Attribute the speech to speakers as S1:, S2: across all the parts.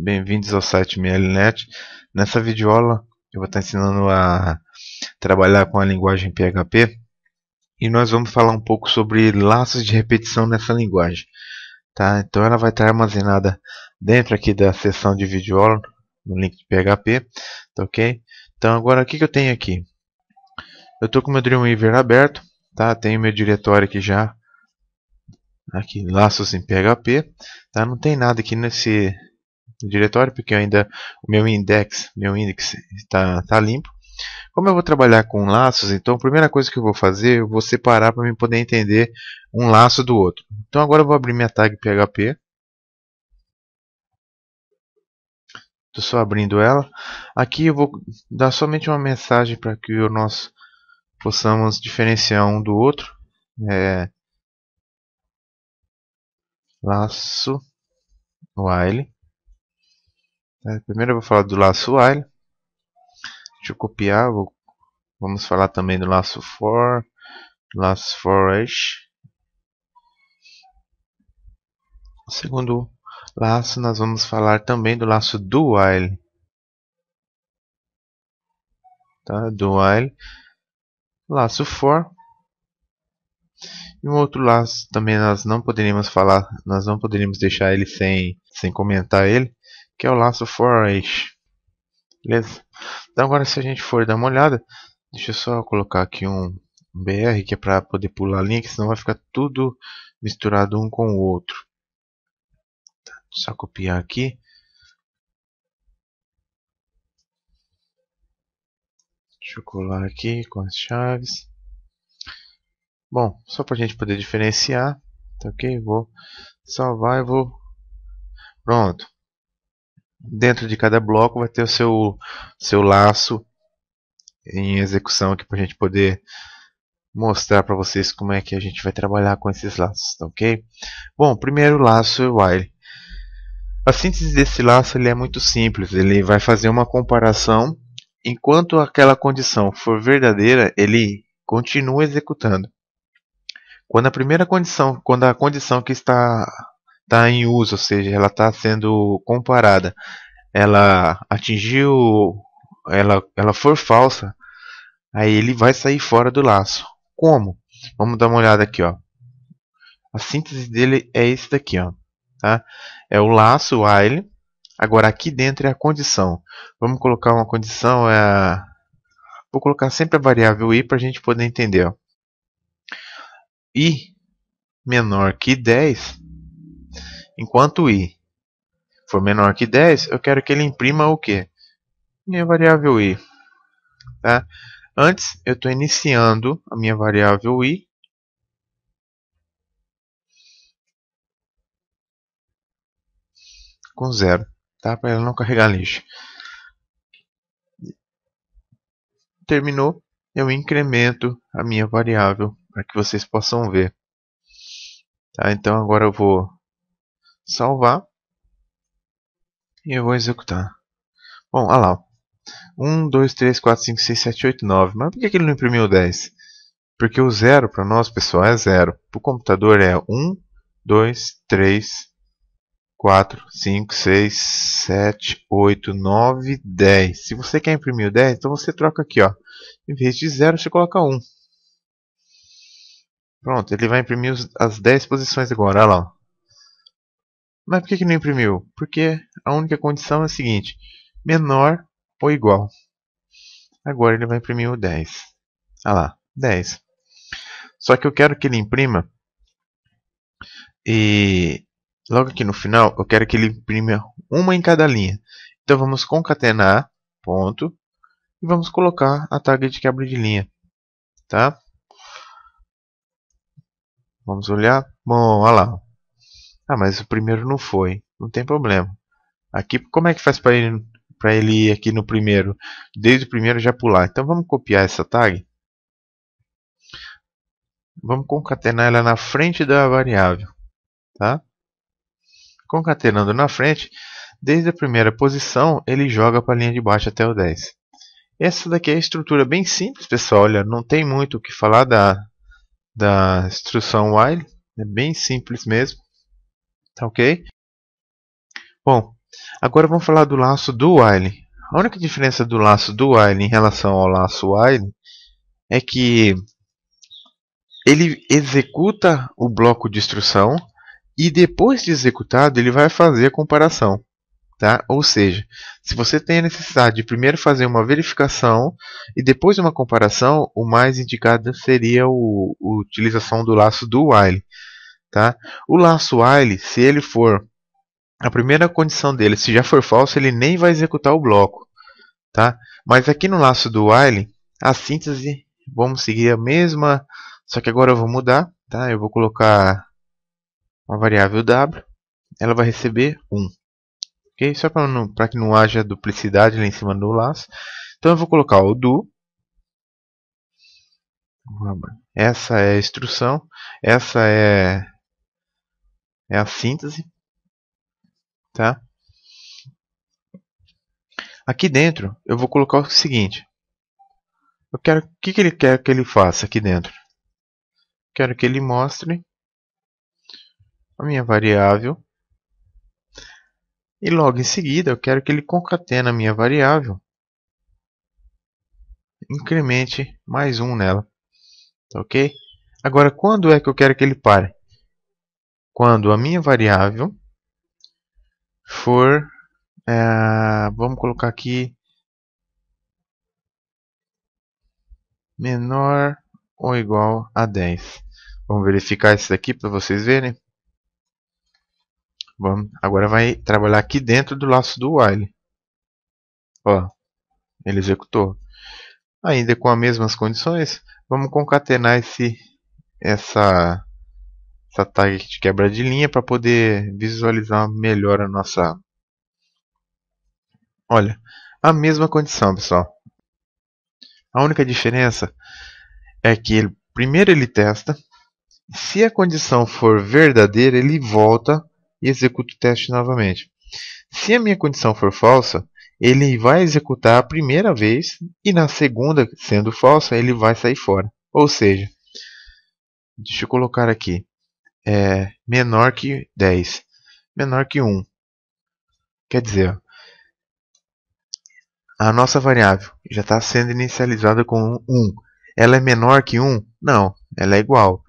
S1: Bem-vindos ao site MLNet. Nessa videoaula eu vou estar ensinando a trabalhar com a linguagem PHP e nós vamos falar um pouco sobre laços de repetição nessa linguagem. Tá? Então ela vai estar armazenada dentro aqui da seção de videoaula no link de PHP, tá ok? Então agora o que, que eu tenho aqui? Eu estou com meu Dreamweaver aberto, tá? Tenho meu diretório aqui já, aqui laços em PHP, tá? Não tem nada aqui nesse diretório, porque ainda o meu index, meu índice está tá limpo. Como eu vou trabalhar com laços, então a primeira coisa que eu vou fazer, eu vou separar para eu poder entender um laço do outro. Então agora eu vou abrir minha tag PHP. Estou só abrindo ela. Aqui eu vou dar somente uma mensagem para que nós possamos diferenciar um do outro. É... Laço while Tá? Primeiro eu vou falar do laço while. Deixa eu copiar. Vou, vamos falar também do laço for, laço for O Segundo laço, nós vamos falar também do laço do while. Tá? Do while. Laço for. E um outro laço também nós não poderíamos falar, nós não poderíamos deixar ele sem, sem comentar ele que é o laço for each. Beleza? Então agora se a gente for dar uma olhada, deixa eu só colocar aqui um, BR que é para poder pular a linha, que senão vai ficar tudo misturado um com o outro. Tá, só copiar aqui. Deixa eu colar aqui com as chaves. Bom, só para a gente poder diferenciar, tá ok? Vou salvar e vou... Pronto. Dentro de cada bloco vai ter o seu, seu laço em execução aqui para a gente poder mostrar para vocês como é que a gente vai trabalhar com esses laços, tá ok? Bom, primeiro laço é while. A síntese desse laço ele é muito simples, ele vai fazer uma comparação enquanto aquela condição for verdadeira, ele continua executando. Quando a primeira condição, quando a condição que está está em uso, ou seja, ela está sendo comparada. Ela atingiu, ela, ela for falsa, aí ele vai sair fora do laço. Como? Vamos dar uma olhada aqui, ó. A síntese dele é esse daqui, ó. Tá? É o laço, while. Agora aqui dentro é a condição. Vamos colocar uma condição, é vou colocar sempre a variável i para a gente poder entender. Ó. i menor que 10 Enquanto i for menor que 10, eu quero que ele imprima o quê? Minha variável i. Tá? Antes, eu estou iniciando a minha variável i. com zero, tá? Para ela não carregar lixo. Terminou, eu incremento a minha variável para que vocês possam ver. Tá? Então agora eu vou salvar e eu vou executar. Bom, olha lá. 1, 2, 3, 4, 5, 6, 7, 8, 9. Mas por que ele não imprimiu 10? Porque o zero para nós, pessoal, é zero. Para o computador é 1, 2, 3, 4, 5, 6, 7, 8, 9, 10. Se você quer imprimir o 10, então você troca aqui. Ó. Em vez de zero, você coloca 1. Pronto, ele vai imprimir as 10 posições agora. Olha lá. Mas por que, que não imprimiu? Porque a única condição é a seguinte: menor ou igual. Agora ele vai imprimir o 10. Olha ah lá, 10. Só que eu quero que ele imprima. E logo aqui no final, eu quero que ele imprima uma em cada linha. Então vamos concatenar, ponto. E vamos colocar a tag de quebra de linha. Tá? Vamos olhar. Bom, olha ah lá. Ah, mas o primeiro não foi. Não tem problema. Aqui, como é que faz para ele, ele ir aqui no primeiro? Desde o primeiro já pular. Então vamos copiar essa tag. Vamos concatenar ela na frente da variável. Tá? Concatenando na frente, desde a primeira posição, ele joga para a linha de baixo até o 10. Essa daqui é a estrutura bem simples, pessoal. Olha, não tem muito o que falar da, da instrução while. É bem simples mesmo. Tá ok? Bom, agora vamos falar do laço do while. A única diferença do laço do while em relação ao laço while é que ele executa o bloco de instrução e depois de executado ele vai fazer a comparação. Tá? Ou seja, se você tem a necessidade de primeiro fazer uma verificação e depois uma comparação, o mais indicado seria a utilização do laço do while. Tá? O laço while, se ele for a primeira condição dele, se já for falso, ele nem vai executar o bloco. Tá? Mas aqui no laço do while, a síntese, vamos seguir a mesma, só que agora eu vou mudar. Tá? Eu vou colocar uma variável w, ela vai receber 1. ok Só para que não haja duplicidade lá em cima do laço. Então eu vou colocar o do. Essa é a instrução, essa é é a síntese, tá? Aqui dentro eu vou colocar o seguinte. Eu quero, o que, que ele quer que ele faça aqui dentro? Quero que ele mostre a minha variável. E logo em seguida eu quero que ele concatene a minha variável. Incremente mais um nela. Tá ok? Agora, quando é que eu quero que ele pare? quando a minha variável for, é, vamos colocar aqui, menor ou igual a 10. Vamos verificar isso daqui para vocês verem. Vamos, agora vai trabalhar aqui dentro do laço do while. Ó, ele executou. Ainda com as mesmas condições, vamos concatenar esse, essa tag de quebra de linha para poder visualizar melhor a nossa... Olha, a mesma condição, pessoal. A única diferença é que ele, primeiro ele testa, se a condição for verdadeira, ele volta e executa o teste novamente. Se a minha condição for falsa, ele vai executar a primeira vez e na segunda, sendo falsa, ele vai sair fora. Ou seja, deixa eu colocar aqui é menor que 10, menor que 1. Quer dizer, a nossa variável já está sendo inicializada com 1. Ela é menor que 1? Não, ela é igual.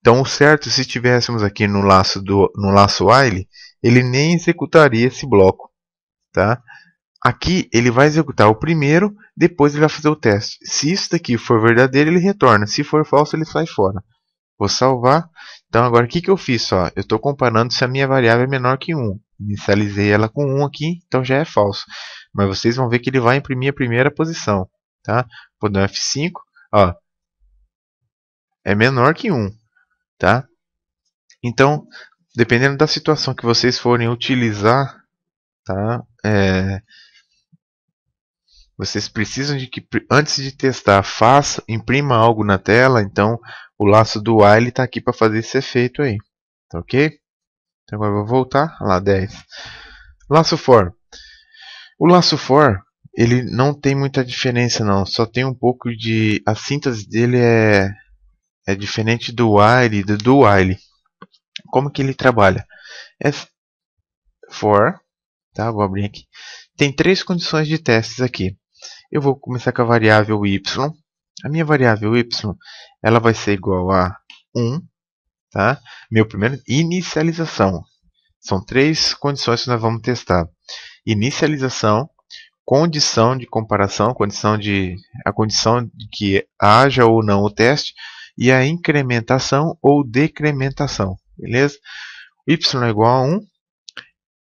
S1: Então, o certo, se estivéssemos aqui no laço, do, no laço while, ele nem executaria esse bloco. Tá? Aqui, ele vai executar o primeiro, depois ele vai fazer o teste. Se isso daqui for verdadeiro, ele retorna. Se for falso, ele sai fora. Vou salvar. Então agora o que, que eu fiz? Ó? Eu estou comparando se a minha variável é menor que 1. Inicializei ela com 1 aqui, então já é falso. Mas vocês vão ver que ele vai imprimir a primeira posição. Tá? Vou dar um F5. Ó. É menor que 1. Tá? Então, dependendo da situação que vocês forem utilizar, tá? É, vocês precisam de que antes de testar faça imprima algo na tela então o laço do while está aqui para fazer esse efeito aí. Tá ok? Então agora eu vou voltar. lá, 10. Laço for. O laço for, ele não tem muita diferença não. Só tem um pouco de... A síntese dele é, é diferente do while do, do while. Como que ele trabalha? É for. Tá, vou abrir aqui. Tem três condições de testes aqui. Eu vou começar com a variável y a minha variável y ela vai ser igual a 1, tá? meu primeiro inicialização. São três condições que nós vamos testar. Inicialização, condição de comparação, condição de, a condição de que haja ou não o teste, e a incrementação ou decrementação. Beleza? y é igual a 1.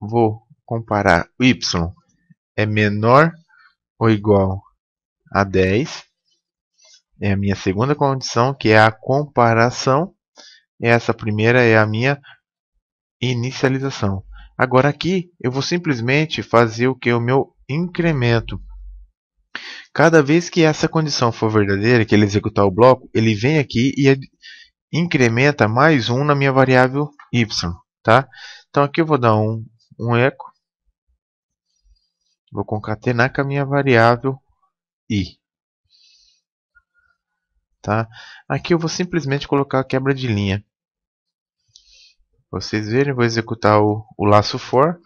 S1: Vou comparar y é menor ou igual a 10 é a minha segunda condição, que é a comparação. Essa primeira é a minha inicialização. Agora aqui eu vou simplesmente fazer o que o meu incremento. Cada vez que essa condição for verdadeira, que ele executar o bloco, ele vem aqui e incrementa mais um na minha variável y, tá? Então aqui eu vou dar um, um eco, vou concatenar com a minha variável i. Tá? Aqui eu vou simplesmente colocar a quebra de linha. Vocês verem, vou executar o, o laço for.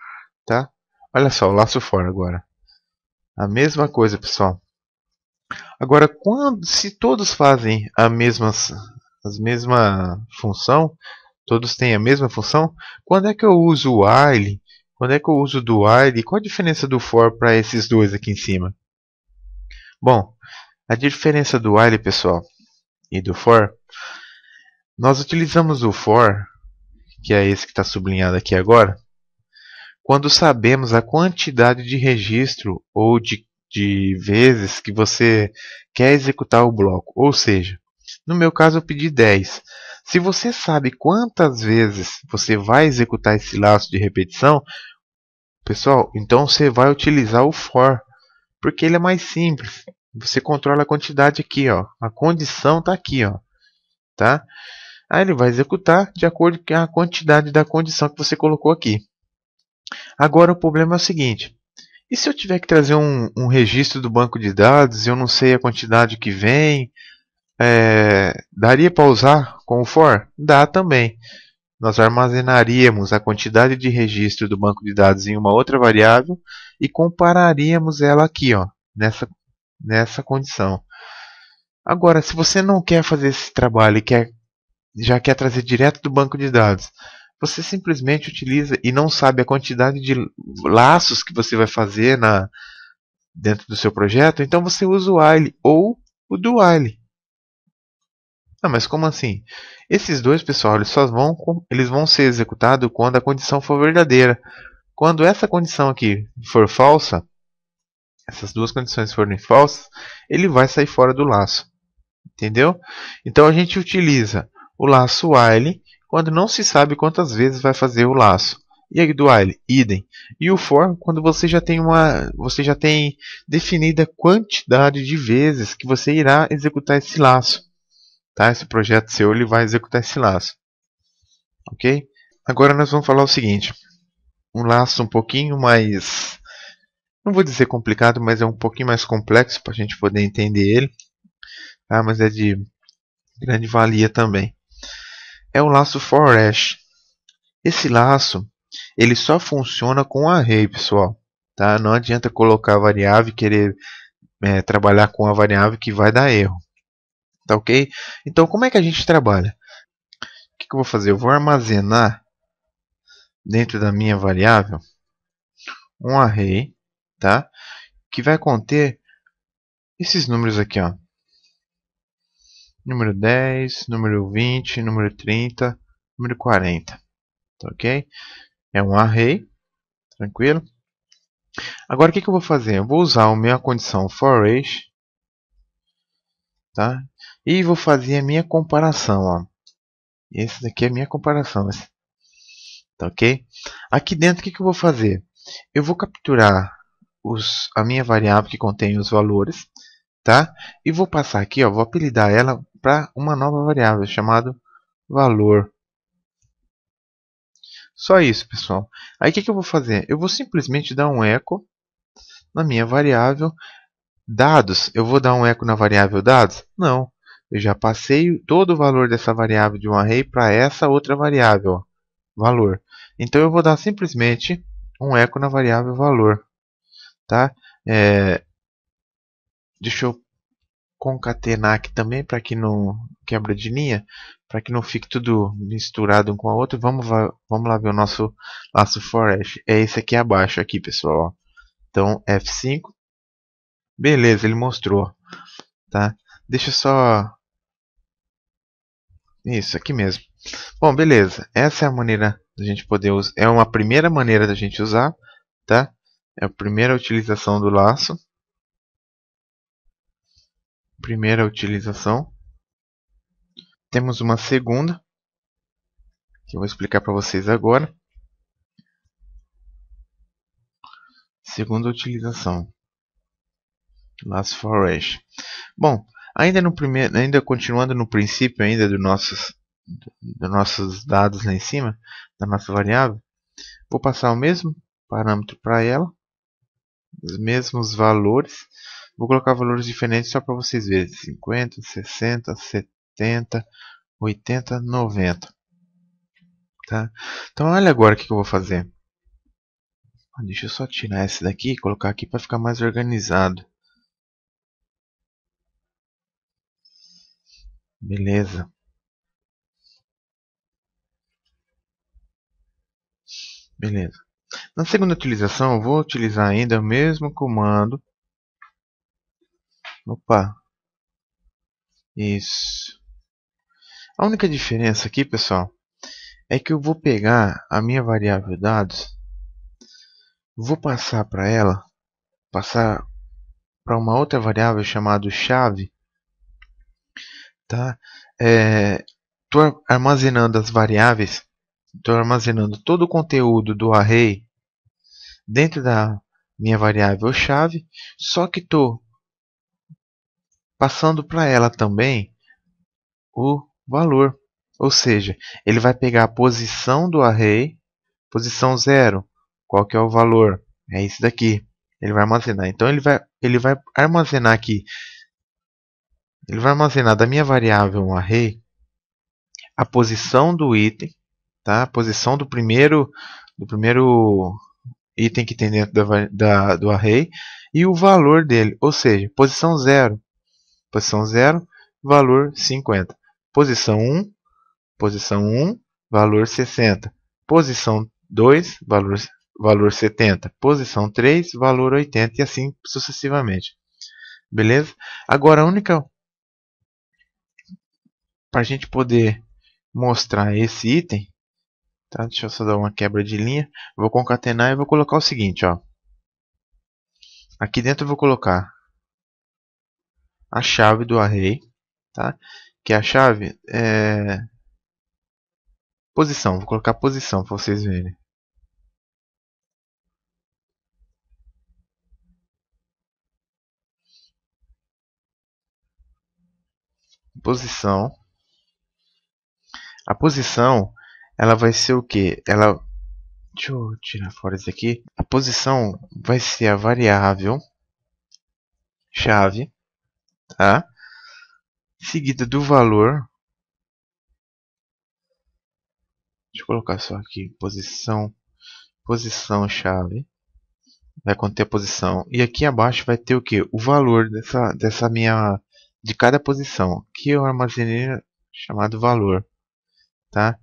S1: Tá? Olha só, o laço for agora. A mesma coisa, pessoal. Agora, quando, se todos fazem a mesma, as mesma função, todos têm a mesma função, quando é que eu uso o while? Quando é que eu uso do while? Qual a diferença do for para esses dois aqui em cima? Bom, a diferença do while, pessoal, e do for, nós utilizamos o for, que é esse que está sublinhado aqui agora, quando sabemos a quantidade de registro ou de, de vezes que você quer executar o bloco. Ou seja, no meu caso eu pedi 10. Se você sabe quantas vezes você vai executar esse laço de repetição, pessoal, então você vai utilizar o for, porque ele é mais simples. Você controla a quantidade aqui, ó. A condição está aqui, ó. Tá? Aí ele vai executar de acordo com a quantidade da condição que você colocou aqui. Agora o problema é o seguinte. E se eu tiver que trazer um, um registro do banco de dados, e eu não sei a quantidade que vem, é, daria para usar com o for? Dá também. Nós armazenaríamos a quantidade de registro do banco de dados em uma outra variável e compararíamos ela aqui, ó, nessa nessa condição. Agora, se você não quer fazer esse trabalho e quer, já quer trazer direto do banco de dados, você simplesmente utiliza e não sabe a quantidade de laços que você vai fazer na, dentro do seu projeto, então você usa o while ou o do while. Ah, mas como assim? Esses dois, pessoal, eles só vão, eles vão ser executados quando a condição for verdadeira. Quando essa condição aqui for falsa, essas duas condições forem falsas, ele vai sair fora do laço. Entendeu? Então a gente utiliza o laço while quando não se sabe quantas vezes vai fazer o laço. E aí do while, idem. E o for quando você já tem uma, você já tem definida a quantidade de vezes que você irá executar esse laço. Tá? Esse projeto seu ele vai executar esse laço. OK? Agora nós vamos falar o seguinte, um laço um pouquinho mais não vou dizer complicado, mas é um pouquinho mais complexo para a gente poder entender ele. Tá? Mas é de grande valia também. É o laço for hash. Esse laço ele só funciona com array, pessoal. Tá? Não adianta colocar a variável e querer é, trabalhar com a variável que vai dar erro. Tá ok? Então, como é que a gente trabalha? O que, que eu vou fazer? Eu vou armazenar dentro da minha variável um array tá? Que vai conter esses números aqui, ó. Número 10, número 20, número 30, número 40. Tá ok? É um array, tranquilo? Agora o que, que eu vou fazer? Eu vou usar a minha condição for each, tá? E vou fazer a minha comparação, ó. Esse daqui é a minha comparação, tá ok? Aqui dentro o que, que eu vou fazer? Eu vou capturar os, a minha variável que contém os valores, tá? E vou passar aqui, ó, vou apelidar ela para uma nova variável chamada valor. Só isso, pessoal. Aí o que, que eu vou fazer? Eu vou simplesmente dar um eco na minha variável dados. Eu vou dar um eco na variável dados? Não. Eu já passei todo o valor dessa variável de um array para essa outra variável, ó, valor. Então eu vou dar simplesmente um eco na variável valor tá? É, deixa eu concatenar aqui também para que não quebra de linha, para que não fique tudo misturado um com o outro. Vamos, vamos lá ver o nosso laço forest. É esse aqui abaixo aqui, pessoal. Então F5. Beleza, ele mostrou, tá? Deixa eu só isso aqui mesmo. Bom, beleza. Essa é a maneira da gente poder usar. É uma primeira maneira da gente usar, tá? É a primeira utilização do laço. Primeira utilização. Temos uma segunda, que eu vou explicar para vocês agora. Segunda utilização. Laço forage. Bom, ainda no primeiro, ainda continuando no princípio ainda dos nossos dos nossos dados lá em cima, da nossa variável, vou passar o mesmo parâmetro para ela os mesmos valores. Vou colocar valores diferentes só para vocês verem. 50, 60, 70, 80, 90. Tá? Então olha agora o que, que eu vou fazer. Ah, deixa eu só tirar esse daqui e colocar aqui para ficar mais organizado. Beleza. Beleza. Na segunda utilização, vou utilizar ainda o mesmo comando. Opa! Isso. A única diferença aqui, pessoal, é que eu vou pegar a minha variável dados, vou passar para ela, passar para uma outra variável chamada chave, tá? É, armazenando as variáveis, estou armazenando todo o conteúdo do array dentro da minha variável chave, só que estou passando para ela também o valor. Ou seja, ele vai pegar a posição do array, posição zero, qual que é o valor? É isso daqui. Ele vai armazenar. Então ele vai, ele vai armazenar aqui. Ele vai armazenar da minha variável um array a posição do item, tá? A posição do primeiro do primeiro item que tem dentro da, da, do array e o valor dele, ou seja, posição 0, posição 0, valor 50, posição 1, posição 1, valor 60, posição 2, valor, valor 70, posição 3, valor 80 e assim sucessivamente. Beleza? Agora a única para a gente poder mostrar esse item Tá? Deixa eu só dar uma quebra de linha. Vou concatenar e vou colocar o seguinte, ó. Aqui dentro eu vou colocar a chave do array, tá? Que é a chave é posição. Vou colocar posição para vocês verem. Posição. A posição ela vai ser o que? Ela, deixa eu tirar fora isso aqui. A posição vai ser a variável chave, tá? Seguida do valor. Deixa eu colocar só aqui posição, posição chave. Vai conter a posição. E aqui abaixo vai ter o que? O valor dessa, dessa minha de cada posição que eu armazenei chamado valor, tá?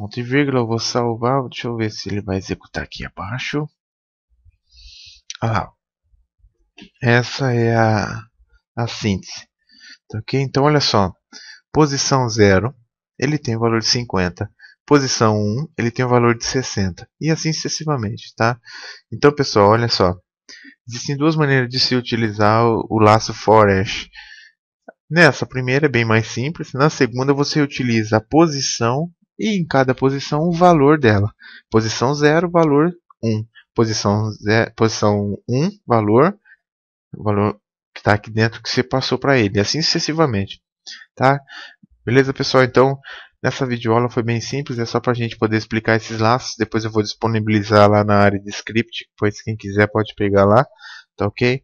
S1: ponto e vírgula, eu vou salvar, deixa eu ver se ele vai executar aqui abaixo. Olha lá. Essa é a, a síntese. Tá, ok? Então, olha só. Posição 0, ele tem o valor de 50. Posição 1, ele tem o valor de 60. E assim sucessivamente, tá? Então, pessoal, olha só. Existem duas maneiras de se utilizar o, o laço for hash. Nessa primeira é bem mais simples. Na segunda, você utiliza a posição e em cada posição o valor dela. Posição 0, valor 1. Um. Posição, posição 1, um, valor, o valor que está aqui dentro que você passou para ele, e assim sucessivamente. Tá? Beleza, pessoal? Então, nessa videoaula foi bem simples, é só para a gente poder explicar esses laços. Depois eu vou disponibilizar lá na área de script, pois quem quiser pode pegar lá, tá ok?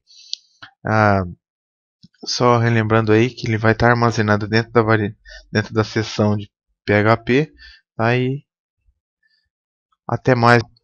S1: Ah, só relembrando aí que ele vai estar tá armazenado dentro da, dentro da seção de PHP. Tá aí, até mais.